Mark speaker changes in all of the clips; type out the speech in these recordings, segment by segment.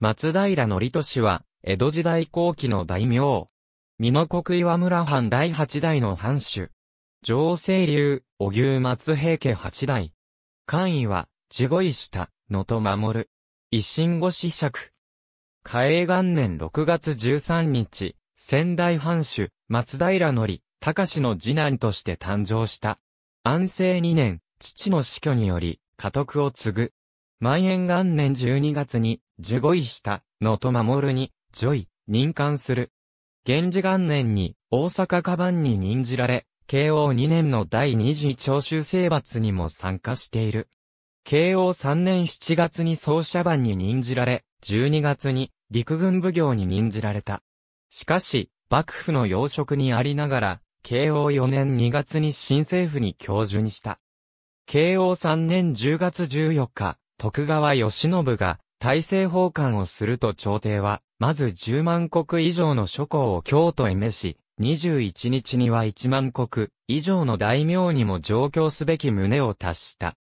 Speaker 1: 松平則氏は、江戸時代後期の大名。美濃国岩村藩第八代の藩主。上清流、小牛松平家八代。官位は、地御石田、野と守る。維新後子爵。嘉永元年6月13日、仙台藩主、松平則、隆の次男として誕生した。安政2年、父の死去により、家督を継ぐ。万延元年12月に、十五位下、した、のと守るに、ジョイ、任官する。源氏元年に、大阪カバンに任じられ、慶応二年の第二次長州征伐にも参加している。慶応三年七月に総社番に任じられ、十二月に陸軍奉行に任じられた。しかし、幕府の要職にありながら、慶応4年2月に新政府に教授にした。慶応3年10月14日、徳川義信が大政奉還をすると朝廷は、まず10万国以上の諸侯を京都へ召し、21日には1万国以上の大名にも上京すべき旨を達した。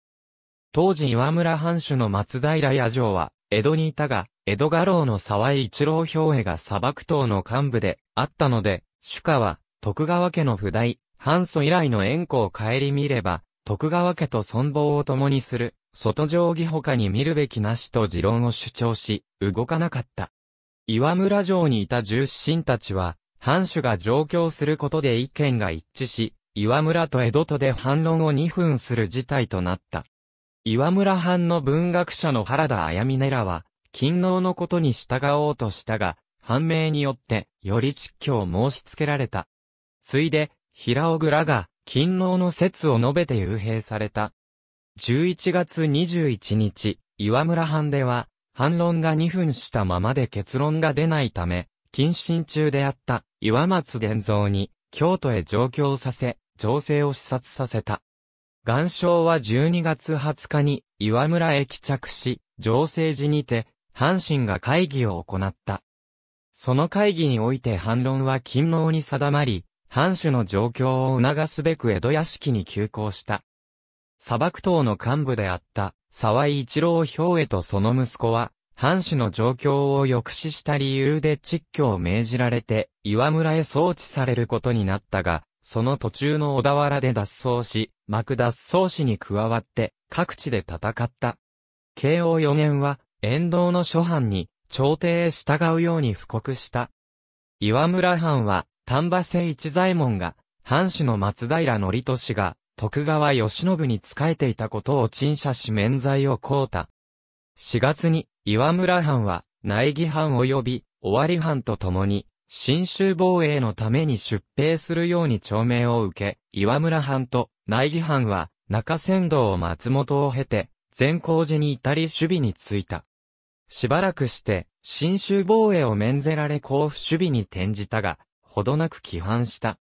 Speaker 1: 当時岩村藩主の松平野城は、江戸にいたが、江戸家老の沢井一郎兵衛が砂漠党の幹部であったので、主家は、徳川家の不代、藩祖以来の縁故を顧みれば、徳川家と存亡を共にする、外定義他に見るべきなしと持論を主張し、動かなかった。岩村城にいた重臣たちは、藩主が上京することで意見が一致し、岩村と江戸とで反論を二分する事態となった。岩村藩の文学者の原田綾美らは、勤王のことに従おうとしたが、判明によって、より実況を申し付けられた。ついで、平尾倉が、勤王の説を述べて幽閉された。11月21日、岩村藩では、反論が2分したままで結論が出ないため、謹慎中であった岩松伝蔵に京都へ上京させ、情勢を視察させた。岩礁は12月20日に岩村へ帰着し、情勢時にて、阪神が会議を行った。その会議において反論は勤労に定まり、藩主の状況を促すべく江戸屋敷に急行した。砂漠党の幹部であった沢井一郎兵衛とその息子は、藩主の状況を抑止した理由で窒居を命じられて、岩村へ送致されることになったが、その途中の小田原で脱走し、幕脱走士に加わって、各地で戦った。慶応4年は、沿道の諸藩に、朝廷へ従うように布告した。岩村藩は、丹波聖一左衛門が、藩主の松平則利が、徳川慶喜に仕えていたことを陳謝し免罪を凍うた。4月に、岩村藩は、内義藩及び、尾張藩と共に、新州防衛のために出兵するように長命を受け、岩村藩と内義藩は、中山道松本を経て、善光寺に至り守備についた。しばらくして、新州防衛を免ぜられ甲府守備に転じたが、ほどなく規範した。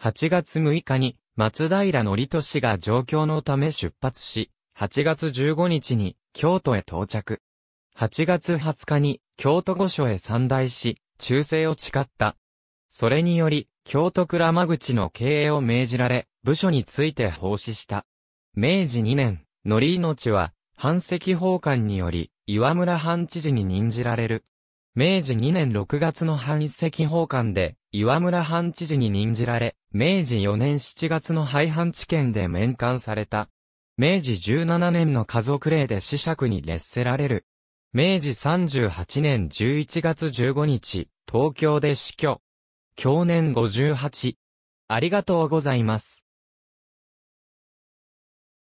Speaker 1: 8月6日に、松平のりとしが状況のため出発し、8月15日に京都へ到着。8月20日に京都御所へ参大し、忠誠を誓った。それにより、京都倉間口の経営を命じられ、部署について奉仕した。明治2年、のり命は、藩籍法官により、岩村藩知事に任じられる。明治2年6月の藩籍法官で、岩村藩知事に任じられ、明治4年7月の廃藩置県で免官された。明治17年の家族令で死釈に列せられる。明治38年11月15日、東京で死去。去年58。ありがとうございます。